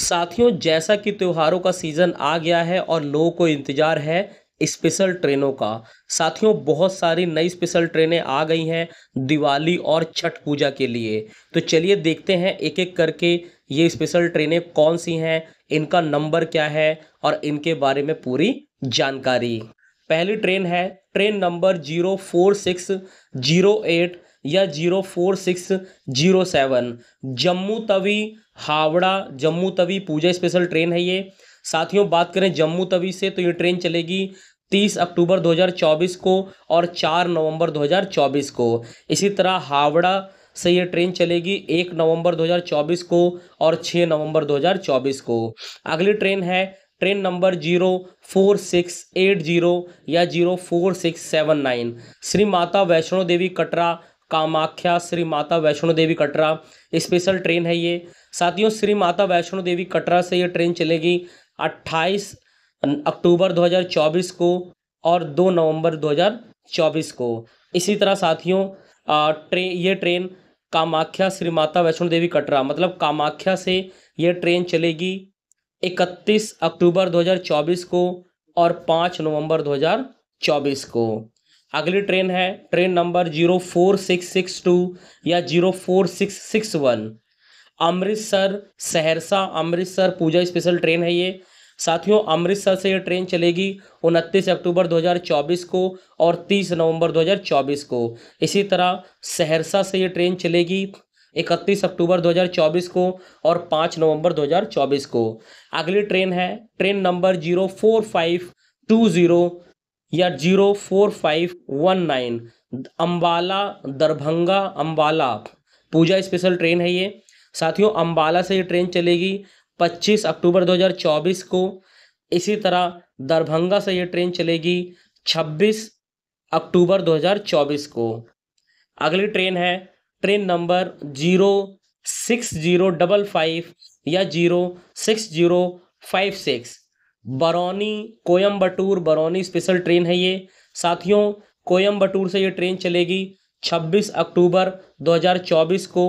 साथियों जैसा कि त्योहारों का सीज़न आ गया है और लोगों को इंतज़ार है स्पेशल ट्रेनों का साथियों बहुत सारी नई स्पेशल ट्रेनें आ गई हैं दिवाली और छठ पूजा के लिए तो चलिए देखते हैं एक एक करके ये स्पेशल ट्रेनें कौन सी हैं इनका नंबर क्या है और इनके बारे में पूरी जानकारी पहली ट्रेन है train number zero four six zero eight या zero four six zero seven Jammu Tawi Howrah Jammu Tawi Puja special train है ये साथियों बात करें जम्मू तवी से तो ये ट्रेन चलेगी तीस अक्टूबर दो हजार चौबीस को और चार नवंबर दो हजार चौबीस को इसी तरह हावड़ा से ये ट्रेन चलेगी एक नवंबर दो हजार चौबीस को और छः नवंबर दो हजार चौबीस को अगली ट्रेन है train number zero four six eight zero या zero four six seven nine Shri Mata Vaishno Devi Katra Kamakhya Shri Mata Vaishno Devi Katra special train है ये साथियों श्री माता वैष्णो देवी कटरा से ये ट्रेन चलेगी 28 अक्टूबर 2024 को और 2 नवंबर 2024 को इसी तरह साथियों ट्रेन ये ट्रेन कामाख्या श्री माता वैष्णो देवी कटरा मतलब कामाख्या से ये ट्रेन चलेगी 31 अक्टूबर 2024 को और 5 नवंबर 2024 को अगली ट्रेन है train number zero four six six two या zero four six six one Amritsar Saharsa Amritsar Puja special train है ये साथियों अमृतसर से ये ट्रेन चलेगी उनतीस अक्टूबर 2024 को और 30 नवंबर 2024 को इसी तरह सहरसा से ये ट्रेन चलेगी इकतीस अक्टूबर 2024 को और 5 नवंबर 2024 को अगली ट्रेन है train number zero four five two zero या zero four five one nine Ambala Darbhanga Ambala Puja special train है ये साथियों अम्बाला से ये ट्रेन चलेगी पच्चीस अक्टूबर दो हज़ार चौबीस को इसी तरह दरभंगा से ये ट्रेन चलेगी छब्बीस अक्टूबर दो हज़ार चौबीस को अगली ट्रेन है train number zero six zero double five या zero six zero five six Barauni Coimbatore Barauni special train है ये साथियों कोयम्बटूर से ये ट्रेन चलेगी 26 अक्टूबर 2024 को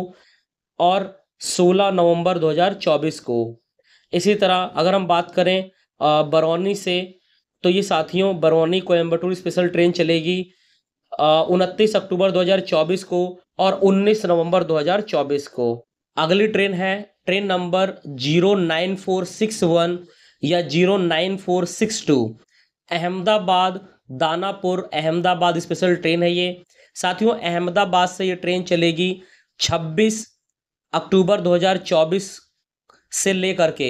और 16 नवंबर 2024 को इसी तरह अगर हम बात करें बरौनी से तो ये साथियों बरौनी कोयम्बटूर स्पेशल ट्रेन चलेगी उनतीस अक्टूबर 2024 को और 19 नवंबर 2024 को अगली ट्रेन है train number zero nine four six one या zero nine four six two Ahmedabad Danapur Ahmedabad special train है ये साथियों अहमदाबाद से ये ट्रेन चलेगी छब्बीस अक्टूबर दो हजार चौबीस से लेकर के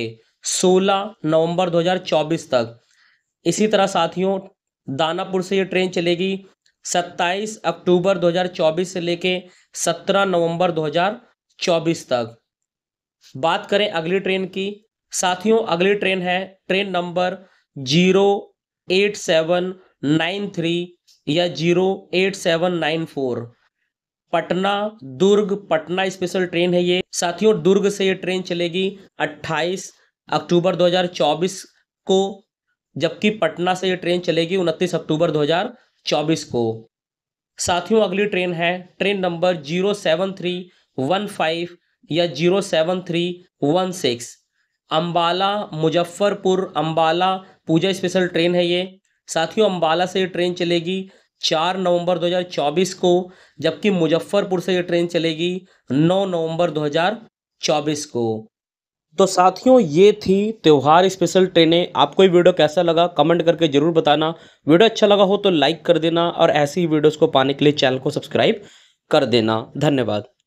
सोलह नवंबर दो हजार चौबीस तक इसी तरह साथियों दानापुर से ये ट्रेन चलेगी सत्ताईस अक्टूबर दो हजार चौबीस से लेके सत्रह नवंबर दो हजार चौबीस तक बात करें अगली ट्रेन की साथियों अगली ट्रेन है train number zero eight seven nine three या zero eight seven nine four Patna Durg Patna special train है ये साथियों दुर्ग से ये ट्रेन चलेगी अट्ठाईस अक्टूबर दो हजार चौबीस को जबकि पटना से ये ट्रेन चलेगी उनतीस अक्टूबर दो हजार चौबीस को साथियों अगली ट्रेन है train number zero seven three one five या zero seven three one six Ambala Muzaffarpur Ambala Puja special train है ये साथियों अम्बाला से ये ट्रेन चलेगी चार नवंबर 2024 को जबकि मुजफ्फरपुर से ये ट्रेन चलेगी नौ नवंबर 2024 को तो साथियों ये थी त्यौहार स्पेशल ट्रेनें आपको ये वीडियो कैसा लगा कमेंट करके ज़रूर बताना वीडियो अच्छा लगा हो तो लाइक कर देना और ऐसी ही वीडियोज़ को पाने के लिए चैनल को सब्सक्राइब कर देना धन्यवाद